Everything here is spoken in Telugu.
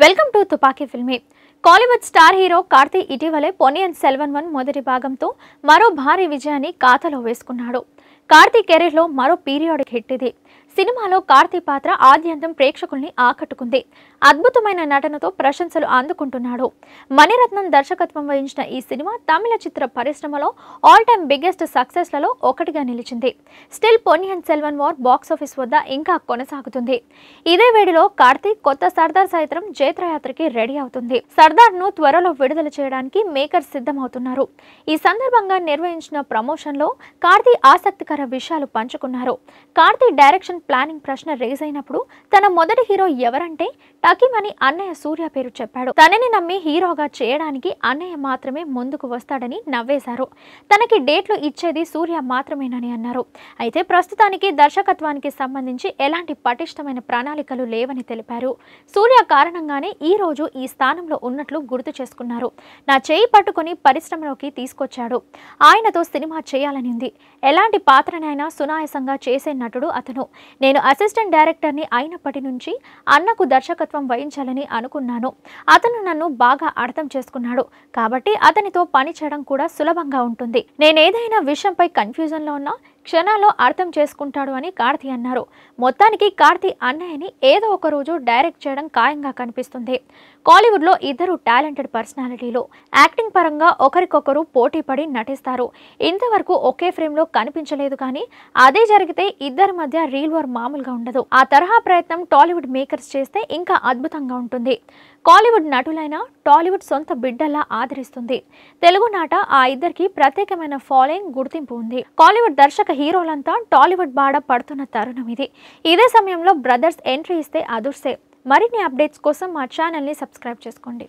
welcome to Tupaki filmy Kollywood star hero Karthi ఇటీవలే పొనియన్ సెల్వన్ వన్ మొదటి భాగంతో మరో భారీ విజయాన్ని ఖాతాలో వేసుకున్నాడు కార్తీ కెరీర్లో మరో పీరియాడిక్ హిట్ ఇది సినిమాలో కార్తీ పాత్ర ఆద్యంతం ప్రేక్షకుల్ని ఆకట్టుకుంది అద్భుతమైన నటనతో ప్రశంసలు అందుకుంటున్నాడు మణిరత్నం దర్శకత్వం వహించిన ఈ సినిమా తమిళ చిత్ర పరిశ్రమలో ఆల్ టైమ్ బిగ్గెస్ట్ సక్సెస్లలో ఒకటిగా నిలిచింది still Ponniyin Selvan war box office వద్ద ఇంకా కొనసాగుతుంది ఇదే వేడిలో కార్తీక్ కొత్త సర్దార్ సైత్రం జైత్రయాత్రకి రెడీ అవుతుంది సర్దార్ను త్వరలో విడుదల చేయడానికి మేకర్ సిద్ధమవుతున్నారు ఈ సందర్భంగా నిర్వహించిన ప్రమోషన్లో కార్తీ ఆసక్తికర విషయాలు పంచుకున్నారు కార్తీ డైరెక్షన్ ప్లానింగ్ ప్రశ్న రేజ్ అయినప్పుడు తన మొదటి హీరో ఎవరంటే అని అన్నయ్య సూర్య పేరు చెప్పాడు తనని నమ్మి హీరోగా చేయడానికి అన్నయ్య మాత్రమే ముందుకు వస్తాడని నవ్వేశారు తనకి డేట్లు ఇచ్చేది సూర్య మాత్రమేనని అన్నారు అయితే ప్రస్తుతానికి దర్శకత్వానికి సంబంధించి ఎలాంటి పటిష్టమైన ప్రణాళికలు లేవని తెలిపారు సూర్య కారణంగానే ఈ రోజు ఈ స్థానంలో ఉన్నట్లు గుర్తు చేసుకున్నారు నా చేయి పట్టుకుని పరిశ్రమలోకి తీసుకొచ్చాడు ఆయనతో సినిమా చేయాలని ఉంది ఎలాంటి పాత్రనైనా సునాయసంగా చేసే నటుడు అతను నేను అసిస్టెంట్ డైరెక్టర్ని అయినప్పటి నుంచి అన్నకు దర్శకత్వం వహించాలని అనుకున్నాను అతను నన్ను బాగా అర్థం చేసుకున్నాడు కాబట్టి అతనితో పని చేయడం కూడా సులభంగా ఉంటుంది నేనేదైనా విషయంపై కన్ఫ్యూజన్లో ఉన్నా క్షణాల్లో అర్థం చేసుకుంటాడు అని కార్తి అన్నారు మొత్తానికి కార్తి అన్నయ్యని ఏదో ఒక రోజు డైరెక్ట్ చేయడం ఖాయంగా కనిపిస్తుంది కాలీవుడ్లో ఇద్దరు టాలెంటెడ్ పర్సనాలిటీలు యాక్టింగ్ పరంగా ఒకరికొకరు పోటీ పడి నటిస్తారు ఇంతవరకు ఒకే ఫ్రేమ్లో కనిపించలేదు కానీ అదే జరిగితే ఇద్దరి మధ్య రీల్ వర్ మామూలుగా ఉండదు ఆ తరహా ప్రయత్నం టాలీవుడ్ మేకర్స్ చేస్తే ఇంకా అద్భుతంగా ఉంటుంది కాలీవుడ్ నటులైన టాలీవుడ్ సొంత బిడ్డల్లా ఆదరిస్తుంది తెలుగు నాట ఆ ఇద్దరికి ప్రత్యేకమైన ఫాలోయింగ్ గుర్తింపు ఉంది కాలీవుడ్ దర్శక హీరోలంతా టాలీవుడ్ బాడ పడుతున్న తరుణం ఇది ఇదే సమయంలో బ్రదర్స్ ఎంట్రీ ఇస్తే అదుర్సే మరిన్ని అప్డేట్స్ కోసం మా ఛానల్ని సబ్స్క్రైబ్ చేసుకోండి